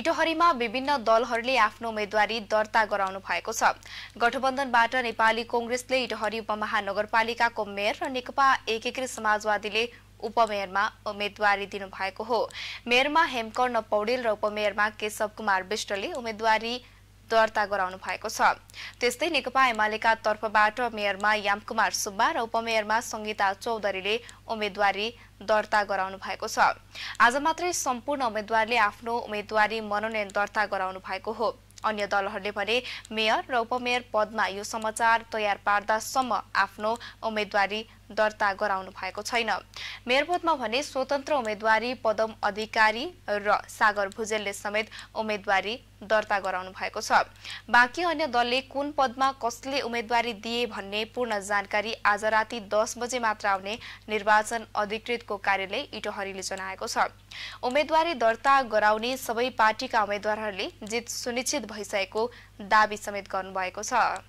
इटहरीमा विभिन्न दलहरूले आफ्नो उम्मेद्वारी दर्ता गराउनु भएको छ गठबन्धनबाट नेपाली कंग्रेसले इटहरी उपमहानगरपालिकाको मेयर र नेकपा एकीकृत समाजवादीले उपमेयरमा उम्मेद्वारी दिनुभएको हो मेयरमा हेमकर्ण पौडेल र उपमेयरमा केशव कुमार विष्टले उम्मेद्वारी दर्ता गराउनु भएको छ त्यस्तै नेकपा एमालेका तर्फबाट मेयरमा यामकुमार सुब्बा र उपमेयरमा संगीता चौधरीले उम्मेद्वारी दर्ता गराउनु भएको छ आज मात्रै सम्पूर्ण उम्मेद्वारले आफ्नो उम्मेद्वारी मनोनयन दर्ता गराउनु भएको हो अन्य दलहरूले भने मेयर र उपमेयर पदमा यो समाचार तयार पार्दासम्म आफ्नो उम्मेद्वारी दर्ता गराउनु भएको छैन मेयरपोतमा भने स्वतन्त्र उम्मेद्वारी पदम अधिकारी र सागर भुजेलले समेत उम्मेद्वारी दर्ता गराउनु भएको छ बाँकी अन्य दलले कुन पदमा कसले उम्मेद्वारी दिए भन्ने पूर्ण जानकारी आज राति दस बजे मात्र आउने निर्वाचन अधिकृतको कार्यालय इटहरीले जनाएको छ उम्मेद्वारी दर्ता गराउने सबै पार्टीका उम्मेद्वारहरूले जित सुनिश्चित भइसकेको दावी समेत गर्नुभएको छ